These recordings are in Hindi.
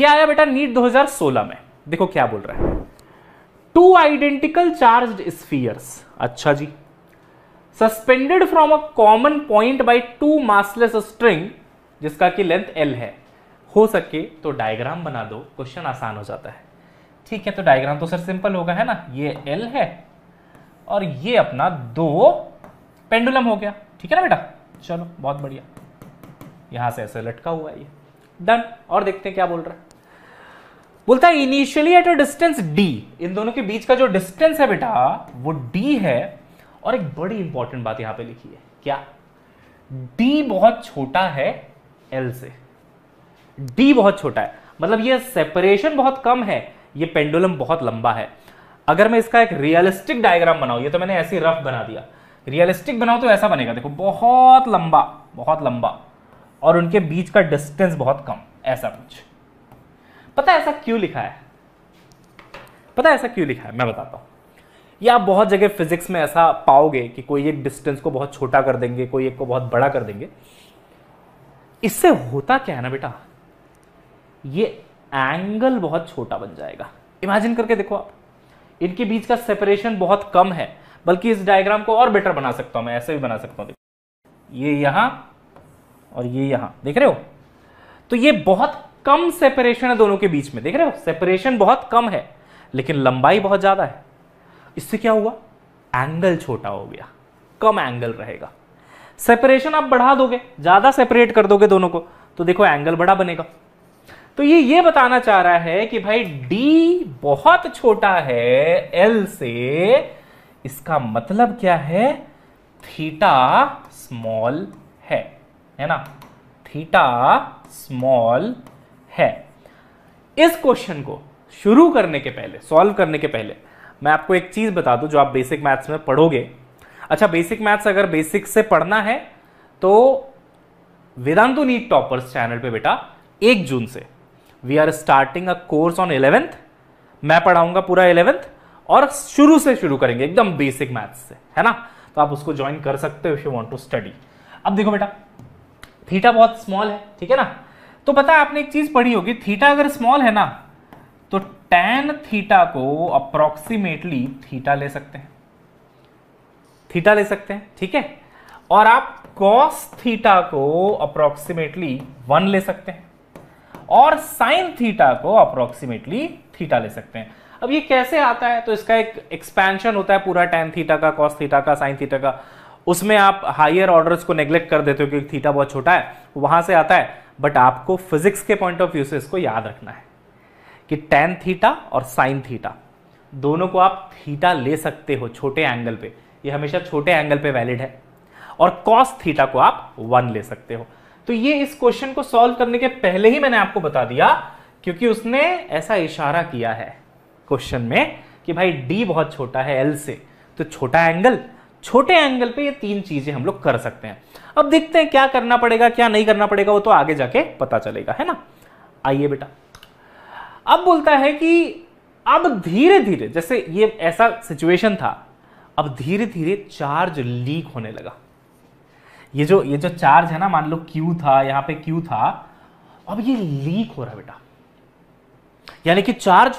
ये आया बेटा नीट 2016 में देखो क्या बोल रहा है टू आइडेंटिकल चार्ज स्फीयर्स अच्छा जी suspended from a common point by two massless string जिसका कि लेंथ एल है हो सके तो डायग्राम बना दो क्वेश्चन आसान हो जाता है ठीक है तो डायग्राम तो सर सिंपल होगा है ना ये एल है और ये अपना दो पेंडुलम हो गया ठीक है ना बेटा चलो बहुत बढ़िया यहां से ऐसे लटका हुआ है ये डन और देखते हैं क्या बोल रहा है बोलता है initially at a distance D इन दोनों के बीच का जो डिस्टेंस है बेटा वो डी है और एक बड़ी इंपॉर्टेंट बात यहां पे लिखी है क्या डी बहुत छोटा है एल से डी बहुत छोटा है मतलब ये सेपरेशन बहुत कम है ये पेंडुलम बहुत लंबा है अगर मैं इसका एक रियलिस्टिक डायग्राम बनाऊ ये तो मैंने ऐसे रफ बना दिया रियलिस्टिक बनाओ तो ऐसा बनेगा देखो बहुत लंबा बहुत लंबा और उनके बीच का डिस्टेंस बहुत कम ऐसा कुछ पता है ऐसा क्यों लिखा है पता है ऐसा क्यों लिखा है मैं बताता हूं या आप बहुत जगह फिजिक्स में ऐसा पाओगे कि कोई एक डिस्टेंस को बहुत छोटा कर देंगे कोई एक को बहुत बड़ा कर देंगे इससे होता क्या है ना बेटा ये एंगल बहुत छोटा बन जाएगा इमेजिन करके देखो आप इनके बीच का सेपरेशन बहुत कम है बल्कि इस डायग्राम को और बेटर बना सकता हूं मैं ऐसे भी बना सकता हूं ये यहां और ये यहां देख रहे हो तो ये बहुत कम सेपरेशन है दोनों के बीच में देख रहे हो सेपरेशन बहुत कम है लेकिन लंबाई बहुत ज़्यादा है इससे क्या हुआ एंगल छोटा हो गया कम एंगल रहेगा सेपरेशन आप बढ़ा दोगे ज़्यादा सेपरेट कर दोगे दोनों को तो देखो एंगल बड़ा बनेगा तो ये ये बताना चाह रहा है कि भाई d बहुत छोटा है l से इसका मतलब क्या है थीटा स्मॉल है है ना थीटा स्मॉल है इस क्वेश्चन को शुरू करने के पहले सॉल्व करने के पहले मैं आपको एक चीज़ बता दूं जो आप बेसिक मैथ्स में पढ़ोगे अच्छा बेसिक मैथ्स अगर बेसिक से पढ़ना है तो वेदांतो नीट टॉपर्स चैनल पे बेटा एक जून से we are starting a course on eleventh मैं पढ़ाऊंगा पूरा इलेवेंथ और शुरू से शुरू करेंगे एकदम बेसिक मैथ्स से है ना तो आप उसको ज्वाइन कर सकते हो if you want to study अब देखो बेटा थीटा बहुत स्मॉल है ठीक है ना तो पता है आपने एक चीज पढ़ी होगी थीटा अगर स्मॉल है ना तो टेन थीटा को अप्रोक्सीमेटली थीटा ले सकते हैं थीटा ले सकते हैं ठीक है और आप कॉस थीटा को अप्रोक्सीमेटली वन ले सकते हैं और साइन थीटा को अप्रोक्सीमेटली थीटा ले सकते हैं अब ये कैसे आता है तो इसका एक एक्सपेंशन होता है पूरा टेन थीटा का कॉस थीटा का साइन थीटा का उसमें आप हायर ऑर्डर को नेग्लेक्ट कर देते हो क्योंकि थीटा बहुत छोटा है वहां से आता है बट आपको फिजिक्स के पॉइंट ऑफ व्यू से इसको याद रखना है कि टेन थीटा और साइन थीटा दोनों को आप थीटा ले सकते हो छोटे एंगल पे ये हमेशा छोटे एंगल पे वैलिड है और कॉस थीटा को आप वन ले सकते हो तो ये इस क्वेश्चन को सॉल्व करने के पहले ही मैंने आपको बता दिया क्योंकि उसने ऐसा इशारा किया है क्वेश्चन में कि भाई डी बहुत छोटा है एल से तो छोटा एंगल छोटे एंगल पे ये तीन चीजें हम लोग कर सकते हैं अब देखते हैं क्या करना पड़ेगा क्या नहीं करना पड़ेगा वो तो आगे जाके पता चलेगा है ना आइए बेटा अब बोलता है कि अब धीरे धीरे जैसे ये ऐसा सिचुएशन था अब धीरे धीरे चार्ज लीक होने लगा ये जो ये जो चार्ज है ना मान लो क्यू था यहां पे क्यू था अब ये लीक हो रहा है बेटा यानी कि चार्ज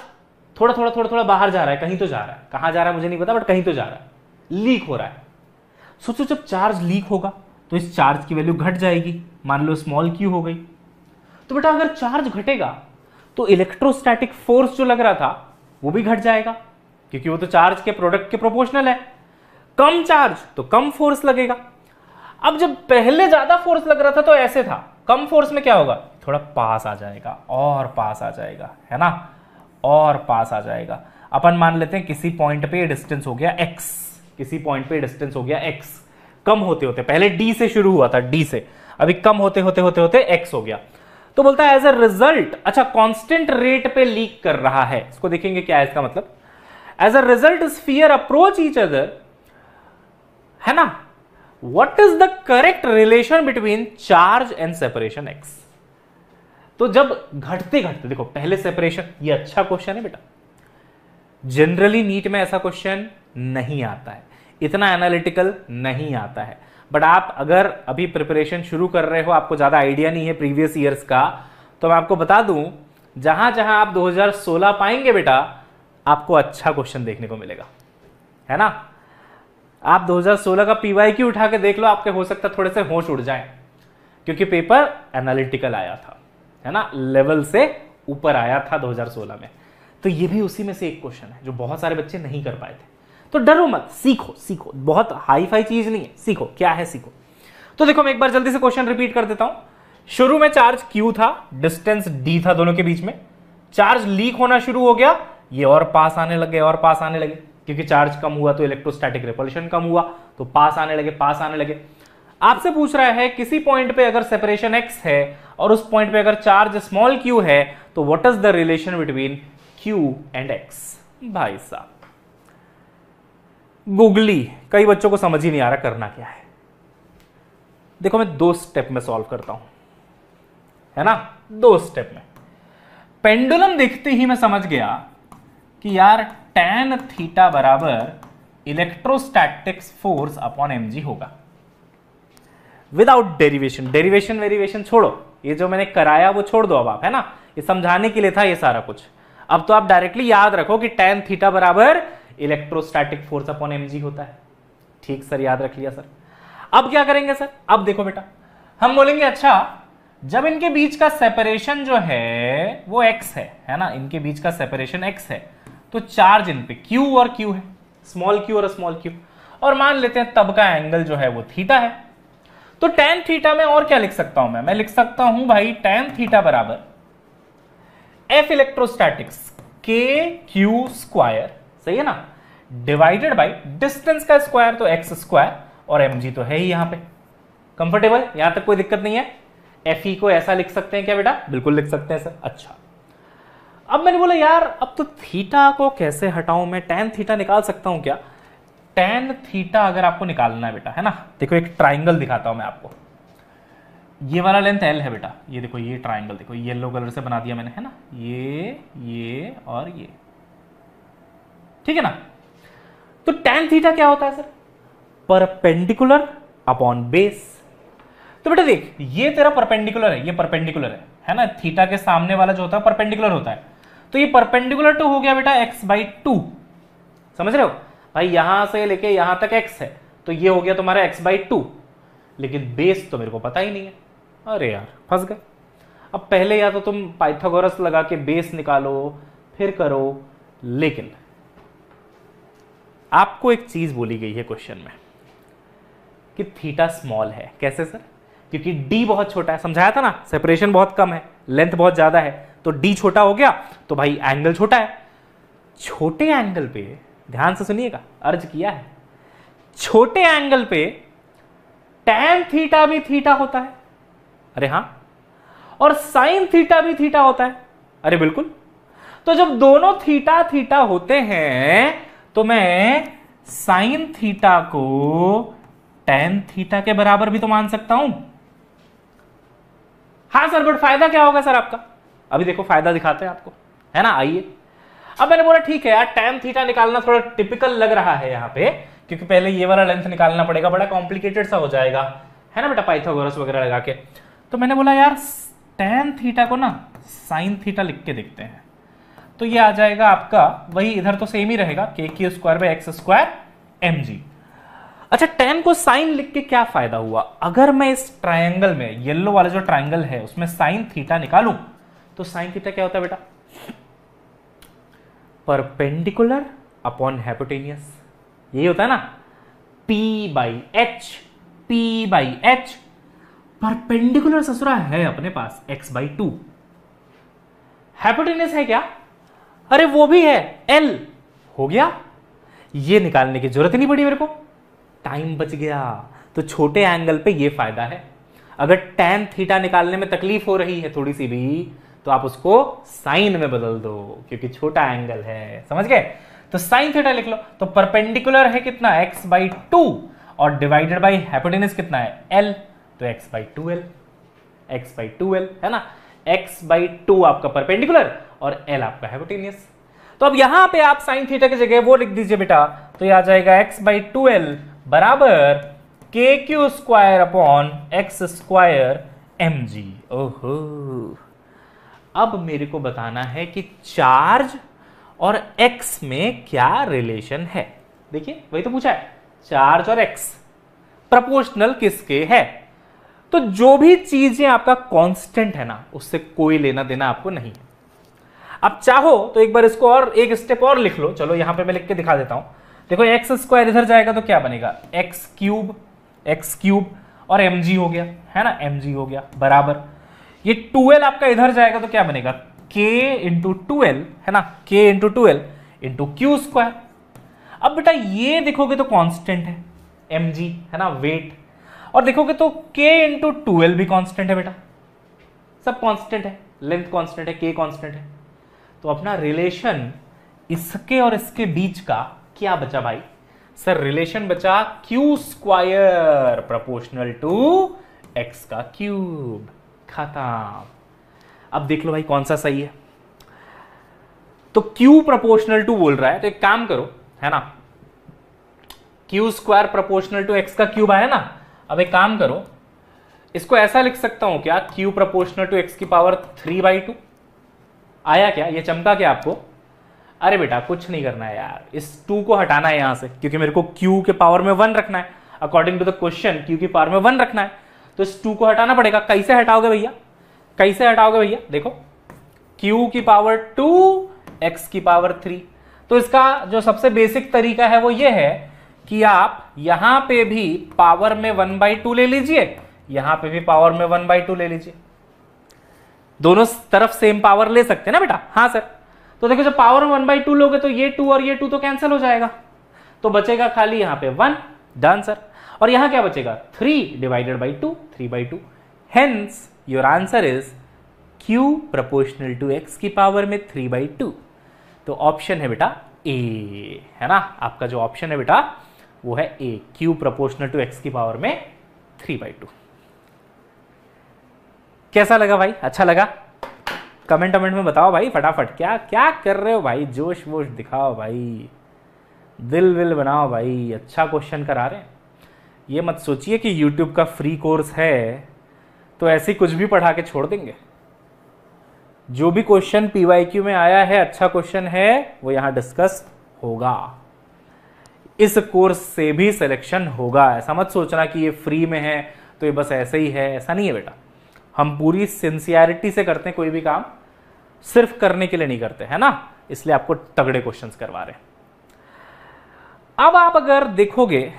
थोड़ा थोड़ा थोड़ा थोड़ा बाहर जा रहा है कहीं तो जा रहा है कहां जा रहा है मुझे नहीं पता बट कहीं तो जा रहा है लीक हो रहा है सोचो जब चार्ज लीक होगा तो इस चार्ज की वैल्यू घट जाएगी मान लो स्मॉल क्यू हो गई तो बेटा अगर चार्ज घटेगा तो इलेक्ट्रोस्टैटिक फोर्स जो लग रहा था वो भी घट जाएगा क्योंकि वो तो चार्ज के प्रोडक्ट के प्रोपोर्शनल है कम चार्ज तो कम फोर्स लगेगा अब जब पहले ज्यादा फोर्स लग रहा था तो ऐसे था कम फोर्स में क्या होगा थोड़ा पास आ जाएगा और पास आ जाएगा है ना और पास आ जाएगा अपन मान लेते हैं किसी पॉइंट पे डिस्टेंस हो गया एक्स किसी पॉइंट पे डिस्टेंस हो गया एक्स कम होते होते पहले डी से शुरू हुआ था डी से अभी कम होते होते होते होते एक्स हो गया तो बोलता है एज अ रिजल्ट अच्छा कॉन्स्टेंट रेट पे लीक कर रहा है इसको देखेंगे क्या है इसका मतलब as a result sphere approach each other है ना what is the correct relation between charge and separation x तो जब घटते घटते देखो पहले सेपरेशन ये अच्छा क्वेश्चन है बेटा जनरली नीट में ऐसा क्वेश्चन नहीं आता है इतना एनालिटिकल नहीं आता है बट आप अगर अभी प्रिपरेशन शुरू कर रहे हो आपको ज़्यादा आइडिया नहीं है प्रीवियस ईयर्स का तो मैं आपको बता दूं जहां जहां आप 2016 पाएंगे बेटा आपको अच्छा क्वेश्चन देखने को मिलेगा है ना आप 2016 का पीवाई क्यू उठा के देख लो आपके हो सकता थोड़े से होश उड़ जाए क्योंकि पेपर एनालिटिकल आया था है ना लेवल से ऊपर आया था 2016 में तो ये भी उसी में से एक क्वेश्चन है जो बहुत सारे बच्चे नहीं कर पाए थे तो डरो मत सीखो सीखो बहुत हाई फाई चीज नहीं है सीखो क्या है सीखो तो देखो मैं एक बार जल्दी से क्वेश्चन रिपीट कर देता हूं शुरू में चार्ज क्यू था डिस्टेंस डी था दोनों के बीच में चार्ज लीक होना शुरू हो गया ये और पास आने लगे और पास आने लगे क्योंकि चार्ज कम हुआ तो इलेक्ट्रोस्टैटिक रिपल्शन कम हुआ तो पास आने लगे पास आने लगे आपसे पूछ रहा है किसी पॉइंट पे अगर सेपरेशन एक्स है और उस पॉइंट पे अगर चार्ज स्मॉल क्यू है तो what is the relation between q and x भाई साहब गुगली कई बच्चों को समझ ही नहीं आ रहा करना क्या है देखो मैं दो स्टेप में सॉल्व करता हूं है ना दो स्टेप में पेंडुलम देखते ही मैं समझ गया कि यार टैन थीटा बराबर इलेक्ट्रोस्टैटिक्स फोर्स अपॉन एम होगा विदाउट डेरिवेशन डेरिवेशन वेरिवेशन छोड़ो ये जो मैंने कराया वो छोड़ दो अब आप है ना ये समझाने के लिए था ये सारा कुछ अब तो आप डायरेक्टली याद रखो कि टेन थीटा बराबर इलेक्ट्रोस्टैटिक फोर्स अपॉन एम होता है ठीक सर याद रख लिया सर अब क्या करेंगे सर अब देखो बेटा हम बोलेंगे अच्छा जब इनके बीच का सेपरेशन जो है वो x है है ना इनके बीच का सेपरेशन x है तो चार्ज इन पे q और q है स्मॉल q और स्मॉल q और मान लेते हैं तब का एंगल जो है वो थीटा है तो tan थीटा में और क्या लिख सकता हूं मैं मैं लिख सकता हूं भाई tan थीटा बराबर f इलेक्ट्रोस्टैटिक्स के क्यू स्क्वायर सही है ना डिवाइडेड बाई डिस्टेंस का स्क्वायर तो एक्स स्क्वायर और एम जी तो है ही यहां पे कंफर्टेबल यहां तक कोई दिक्कत नहीं है एफ ई e को ऐसा लिख सकते हैं क्या बेटा बिल्कुल लिख सकते हैं सर अच्छा अब मैंने बोला यार अब तो थीटा को कैसे हटाऊं मैं टेन थीटा निकाल सकता हूं क्या टेन थीटा अगर आपको निकालना है बेटा है ना देखो एक ट्राइंगल दिखाता हूं मैं आपको ये वाला लेंथ एल है बेटा ये देखो ये ट्राइंगल देखो येलो कलर से बना दिया मैंने है ना ये ये और ये ठीक है ना तो tan थीटा क्या होता है सर परपेंडिकुलर अपॉन बेस तो बेटा देख ये तेरा परपेंडिकुलर है ये परपेंडिकुलर है है ना थीटा के सामने वाला जो होता है परपेंडिकुलर होता है तो ये परपेंडिकुलर टू हो गया बेटा एक्स बाई टू समझ रहे हो भाई यहां से लेके यहां तक एक्स है तो ये हो गया तुम्हारा एक्स बाई टू लेकिन बेस तो मेरे को पता ही नहीं है अरे यार फंस गए अब पहले या तो तुम पाइथागोरस लगा के बेस निकालो फिर करो लेकिन आपको एक चीज़ बोली गई है क्वेश्चन में कि थीटा स्मॉल है कैसे सर क्योंकि डी बहुत छोटा है समझाया था ना सेपरेशन बहुत कम है लेंथ बहुत ज़्यादा है तो डी छोटा हो गया तो भाई एंगल छोटा है छोटे एंगल पे ध्यान से सुनिएगा अर्ज किया है छोटे एंगल पे टैन थीटा भी थीटा होता है अरे हाँ और साइन थीटा भी थीटा होता है अरे बिल्कुल तो जब दोनों थीटा थीटा होते हैं तो मैं साइन थीटा को टेन थीटा के बराबर भी तो मान सकता हूं हाँ सर बट फायदा क्या होगा सर आपका अभी देखो फायदा दिखाते हैं आपको है ना आइए अब मैंने बोला ठीक है यार टेन थीटा निकालना थोड़ा टिपिकल लग रहा है यहां पे क्योंकि पहले ये वाला लेंथ निकालना पड़ेगा बड़ा कॉम्प्लिकेटेड सा हो जाएगा है ना बेटा पाइथागोरस वगैरह लगा के तो मैंने बोला यार टेन थीटा को ना साइन थीटा लिख के देखते हैं तो ये आ जाएगा आपका वही इधर तो सेम ही रहेगा के k square by x square m g अच्छा टेन को साइन लिख के क्या फायदा हुआ अगर मैं इस ट्रायंगल में येलो वाला जो ट्रायंगल है उसमें साइन थीटा निकालू तो साइन थीटा क्या होता है बेटा परपेंडिकुलर अपॉन हैपोटेनियस यही होता है ना p by h p by h perpendicular ससुरा है अपने पास एक्स बाई टू हैपोटेनियस है क्या अरे वो भी है एल हो गया ये निकालने की जरूरत नहीं पड़ी मेरे को टाइम बच गया तो छोटे एंगल पे ये फायदा है अगर टेन थीटा निकालने में तकलीफ हो रही है थोड़ी सी भी तो आप उसको साइन में बदल दो क्योंकि छोटा एंगल है समझ गए तो साइन थीटा लिख लो तो परपेंडिकुलर है कितना एक्स बाई टू और डिवाइडेड बाई हेपोटेनस कितना है एल तो x by two l x by two l है ना एक्स बाई टू आपका परपेंडिकुलर और एल आपका हाइपोटेनियस तो अब यहां पे आप साइन थीटा की जगह वो लिख दीजिए बेटा तो यह आ जाएगा एक्स बाई टू एल बराबर k q square upon x square m g ओहो अब मेरे को बताना है कि चार्ज और एक्स में क्या रिलेशन है देखिए वही तो पूछा है चार्ज और एक्स प्रपोर्शनल किसके है तो जो भी चीजें आपका कांस्टेंट है ना उससे कोई लेना देना आपको नहीं है अब चाहो तो एक बार इसको और एक स्टेप और लिख लो चलो यहां पर मैं लिख के दिखा देता हूं देखो एक्स स्क्वायर इधर जाएगा तो क्या बनेगा एक्स क्यूब एक्स क्यूब और एम हो गया है ना एम हो गया बराबर ये टूएल्व आपका इधर जाएगा तो क्या बनेगा के इंटू टूएल है ना k into two l into q square अब बेटा ये देखोगे तो कांस्टेंट है एम है ना वेट और देखोगे तो के इंटू टूएल भी कांस्टेंट है बेटा सब कांस्टेंट है लेंथ कांस्टेंट है के कांस्टेंट है तो अपना रिलेशन इसके और इसके बीच का क्या बचा भाई सर रिलेशन बचा q square proportional to x का क्यूब खाता अब देख लो भाई कौन सा सही है तो क्यू प्रपोर्शनल टू बोल रहा है तो एक काम करो है ना q square proportional to x का क्यूब आया ना अब एक काम करो इसको ऐसा लिख सकता हूं क्या क्यू प्रपोर्शनल टू एक्स की पावर थ्री बाई टू आया क्या ये चमका क्या आपको अरे बेटा कुछ नहीं करना है यार इस टू को हटाना है यहां से क्योंकि मेरे को क्यू के पावर में वन रखना है according to the question q की पावर में वन रखना है तो इस टू को हटाना पड़ेगा कैसे हटाओगे भैया कैसे हटाओगे भैया देखो क्यू की पावर टू एक्स की पावर थ्री तो इसका जो सबसे बेसिक तरीका है वो ये है कि आप यहां पे भी पावर में वन बाई टू ले लीजिए यहां पे भी पावर में वन बाई टू ले लीजिए दोनों तरफ सेम पावर ले सकते हैं ना बेटा हाँ सर तो देखो जब पावर वन बाई टू लोगे तो ये टू और ये टू तो कैंसिल हो जाएगा तो बचेगा खाली यहां पे वन डन सर और यहां क्या बचेगा three divided by two three by two hence your answer is q proportional to x की पावर में थ्री बाई टू तो ऑप्शन है बेटा a है ना आपका जो ऑप्शन है बेटा वो है a q proportional to x की पावर में थ्री बाई टू कैसा लगा भाई अच्छा लगा कमेंट कमेंट में बताओ भाई फटाफट क्या क्या कर रहे हो भाई जोश वोश दिखाओ भाई दिल विल बनाओ भाई अच्छा क्वेश्चन करा रहे हैं ये मत सोचिए कि YouTube का फ्री कोर्स है तो ऐसे कुछ भी पढ़ा के छोड़ देंगे जो भी क्वेश्चन पी में आया है अच्छा क्वेश्चन है वो यहां डिस्कस होगा इस कोर्स से भी सिलेक्शन होगा ऐसा मत सोचना कि ये फ्री में है तो ये बस ऐसे ही है ऐसा नहीं है बेटा हम पूरी सिंसियरिटी से करते हैं कोई भी काम सिर्फ करने के लिए नहीं करते है ना इसलिए आपको तगड़े क्वेश्चंस करवा रहे हैं अब आप अगर देखोगे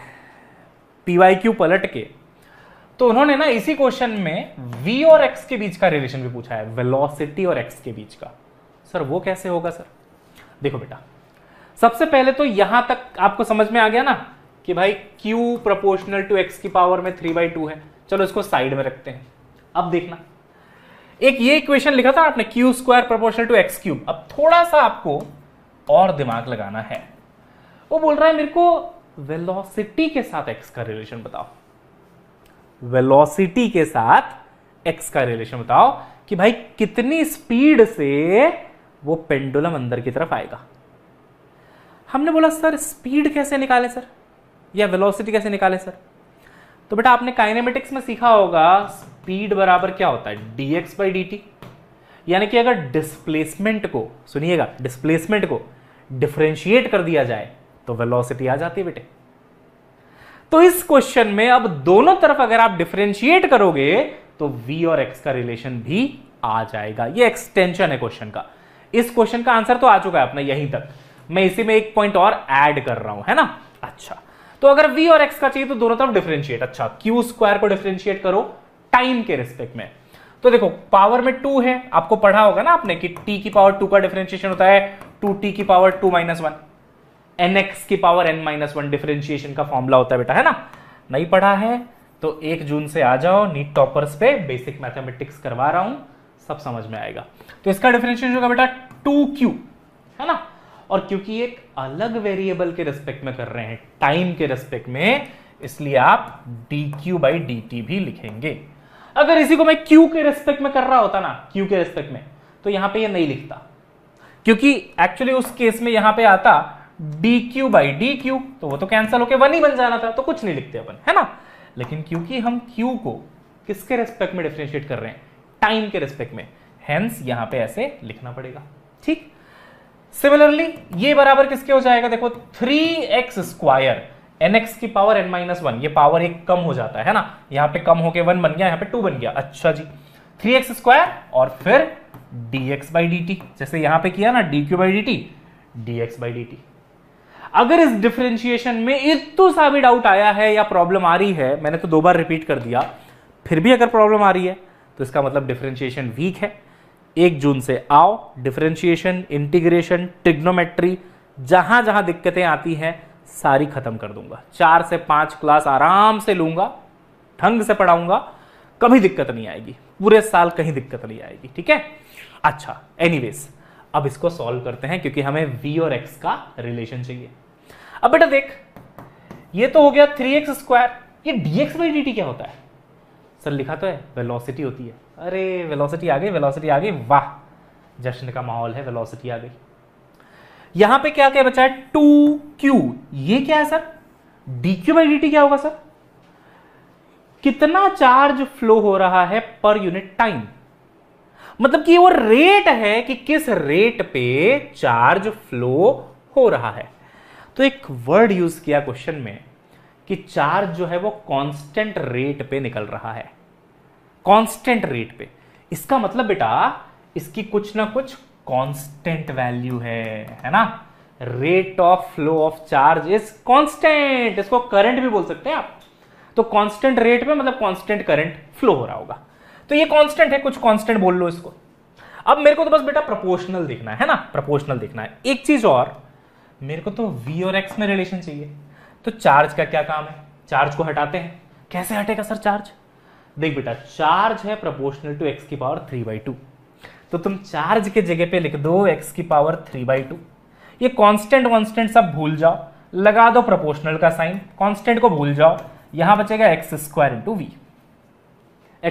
पीवाईक्यू पलट के तो उन्होंने ना इसी क्वेश्चन में v और x के बीच का रिलेशन भी पूछा है वेलोसिटी और x के बीच का सर वो कैसे होगा सर देखो बेटा सबसे पहले तो यहां तक आपको समझ में आ गया ना कि भाई q प्रोपोर्शनल टू x की पावर में थ्री बाई टू है चलो इसको साइड में रखते हैं अब देखना एक ये इक्वेशन लिखा था आपने q square proportional to x cube अब थोड़ा सा आपको और दिमाग लगाना है वो बोल रहा है मेरे को वेलोसिटी के साथ एक्स का रिलेशन बताओ वेलोसिटी के साथ एक्स का रिलेशन बताओ कि भाई कितनी स्पीड से वो पेंडुलम अंदर की तरफ आएगा हमने बोला सर स्पीड कैसे निकाले सर या वेलोसिटी कैसे निकाले सर तो बेटा आपने काइनेमेटिक्स में सीखा होगा स्पीड बराबर क्या होता है डीएक्स बाई डी टी यानी कि अगर डिस्प्लेसमेंट को सुनिएगा डिस्प्लेसमेंट को डिफ्रेंशिएट कर दिया जाए तो वेलोसिटी आ जाती है बेटे तो इस क्वेश्चन में अब दोनों तरफ अगर आप डिफ्रेंशिएट करोगे तो v और x का रिलेशन भी आ जाएगा ये एक्सटेंशन है क्वेश्चन का इस क्वेश्चन का आंसर तो आ चुका है अपना यहीं तक मैं इसी में एक पॉइंट और ऐड कर रहा हूं है ना अच्छा तो अगर v और x का चाहिए तो दोनों तरफ डिफ्रेंशिएट अच्छा q स्क्वायर को डिफ्रेंशिएट करो टाइम के रिस्पेक्ट में तो देखो पावर में टू है आपको पढ़ा होगा ना आपने कि टी की पावर टू का डिफरेंशिएशन होता है टू टी की power two minus one n x की power n minus one differentiation का फॉर्मूला होता है बेटा है ना नहीं पढ़ा है तो एक जून से आ जाओ नीट टॉपर्स पे बेसिक मैथमेटिक्स करवा रहा हूं सब समझ में आएगा तो इसका डिफरेंशिएशन होगा बेटा टू क्यू है ना और क्योंकि एक अलग वेरिएबल के रेस्पेक्ट में कर रहे हैं टाइम के रेस्पेक्ट में इसलिए आप d q by d t भी लिखेंगे अगर इसी को मैं क्यू के रेस्पेक्ट में कर रहा होता ना क्यू के रेस्पेक्ट में तो यहां पे ये नहीं लिखता क्योंकि एक्चुअली उस केस में यहां पे आता d q by d q तो वो तो कैंसिल होकर वन ही बन जाना था तो कुछ नहीं लिखते अपन है ना लेकिन क्योंकि हम क्यू को किसके रेस्पेक्ट में डिफ्रेंशिएट कर रहे हैं टाइम के रेस्पेक्ट में हेंस यहां पे ऐसे लिखना पड़ेगा ठीक सिमिलरली ये बराबर किसके हो जाएगा देखो three x square n x की पावर एन माइनस वन ये पावर एक कम हो जाता है ना यहाँ पे कम होके वन बन गया यहाँ पे टू बन गया अच्छा जी थ्री एक्स स्क्वायर और फिर d x by d t जैसे यहां पे किया ना d q by d t d x by d t अगर इस डिफ्रेंशिएशन में इतू सा भी डाउट आया है या प्रॉब्लम आ रही है मैंने तो दो बार रिपीट कर दिया फिर भी अगर प्रॉब्लम आ रही है तो इसका मतलब डिफ्रेंशिएशन वीक है एक जून से आओ डिफ्रेंशिएशन इंटीग्रेशन ट्रिग्नोमेट्री जहां जहां दिक्कतें आती हैं सारी खत्म कर दूंगा चार से पांच क्लास आराम से लूंगा ढंग से पढ़ाऊंगा कभी दिक्कत नहीं आएगी पूरे साल कहीं दिक्कत नहीं आएगी ठीक है अच्छा एनीवेज अब इसको सॉल्व करते हैं क्योंकि हमें v और x का रिलेशन चाहिए अब बेटा देख ये तो हो गया थ्री एक्स स्क्वायर ये dx बाई टी क्या होता है सर लिखा तो है वेलोसिटी होती है अरे वेलोसिटी आ गई वेलोसिटी आ गई वाह जश्न का माहौल है वेलोसिटी आ गई यहां पे क्या क्या बचा है टू क्यू ये क्या है sir d q by d t क्या होगा सर कितना चार्ज फ्लो हो रहा है पर यूनिट टाइम मतलब कि वो रेट है कि किस रेट पे चार्ज फ्लो हो रहा है तो एक वर्ड यूज किया क्वेश्चन में कि चार्ज जो है वो कांस्टेंट रेट पे निकल रहा है कांस्टेंट रेट पे इसका मतलब बेटा इसकी कुछ ना कुछ कांस्टेंट वैल्यू है है ना rate of flow of charge is constant इसको करंट भी बोल सकते हैं आप तो कांस्टेंट रेट पे मतलब कांस्टेंट करंट फ्लो हो रहा होगा तो ये कांस्टेंट है कुछ कांस्टेंट बोल लो इसको अब मेरे को तो बस बेटा प्रोपोर्शनल देखना है, ना प्रोपोर्शनल देखना है एक चीज और मेरे को तो वी और एक्स में रिलेशन चाहिए तो चार्ज का क्या काम है चार्ज को हटाते हैं कैसे हटेगा सर चार्ज देख बेटा चार्ज है प्रोपोर्शनल टू एक्स की पावर थ्री बाई टू तो तुम चार्ज के जगह पे लिख दो एक्स की पावर थ्री बाई टू ये कांस्टेंट वांस्टेंट सब भूल जाओ लगा दो प्रोपोर्शनल का साइन कांस्टेंट को भूल जाओ यहां बचेगा x square into v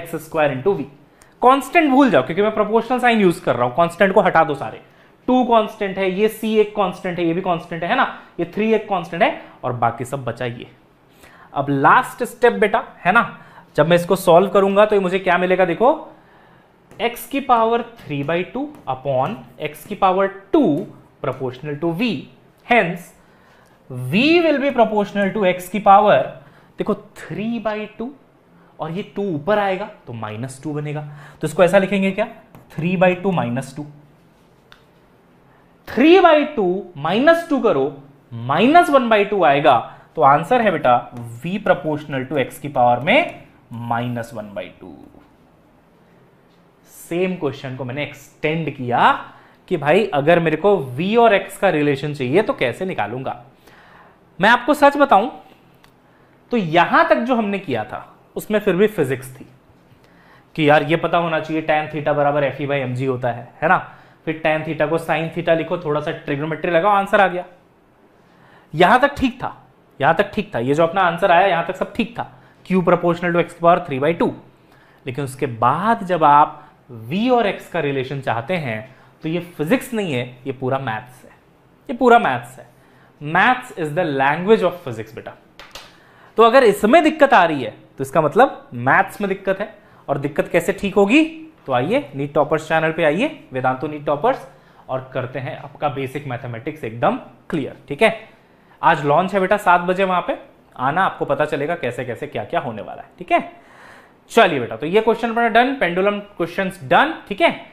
x square into v constant भूल जाओ क्योंकि मैं प्रोपोर्शनल साइन यूज कर रहा हूं कॉन्स्टेंट को हटा दो सारे टू कॉन्स्टेंट है ये सी एक कॉन्स्टेंट है ये भी कॉन्स्टेंट है, ना ये थ्री एक कॉन्स्टेंट है और बाकी सब बचाइए अब लास्ट स्टेप बेटा है ना जब मैं इसको सॉल्व करूंगा तो ये मुझे क्या मिलेगा देखो एक्स की power three by two upon x की power two proportional to v hence v will be proportional to x की पावर देखो थ्री बाई टू और ये टू ऊपर आएगा तो माइनस टू बनेगा तो इसको ऐसा लिखेंगे क्या three by two minus two three by two minus two करो माइनस वन बाई टू आएगा तो आंसर है बेटा v प्रोपोर्शनल टू x की पावर में minus one by two same question को मैंने एक्सटेंड किया कि भाई अगर मेरे को v और x का रिलेशन चाहिए तो कैसे निकालूंगा मैं आपको सच बताऊं तो यहां तक जो हमने किया था उसमें फिर भी फिजिक्स थी कि यार ये पता होना चाहिए tan थीटा बराबर एफ ई बाई एम होता है है ना फिर tan थीटा को sin थीटा लिखो थोड़ा सा ट्रिग्नोमेट्री लगाओ आंसर आ गया यहां तक ठीक था यहां तक ठीक था ये जो अपना आंसर आया यहां तक सब ठीक था q proportional to x power three by two लेकिन उसके बाद जब आप वी और एक्स का रिलेशन चाहते हैं तो ये फिजिक्स नहीं है ये पूरा मैथ्स है ये पूरा मैथ्स है maths is the language of physics बेटा तो अगर इसमें दिक्कत आ रही है तो इसका मतलब मैथ्स में दिक्कत है और दिक्कत कैसे ठीक होगी तो आइए नीट टॉपर्स चैनल पे आइए वेदांतो नीट टॉपर्स और करते हैं आपका बेसिक मैथमेटिक्स एकदम क्लियर ठीक है आज लॉन्च है बेटा सात बजे वहां पे आना आपको पता चलेगा कैसे कैसे क्या क्या होने वाला है ठीक है चलिए बेटा तो ये question done pendulum question done ठीक है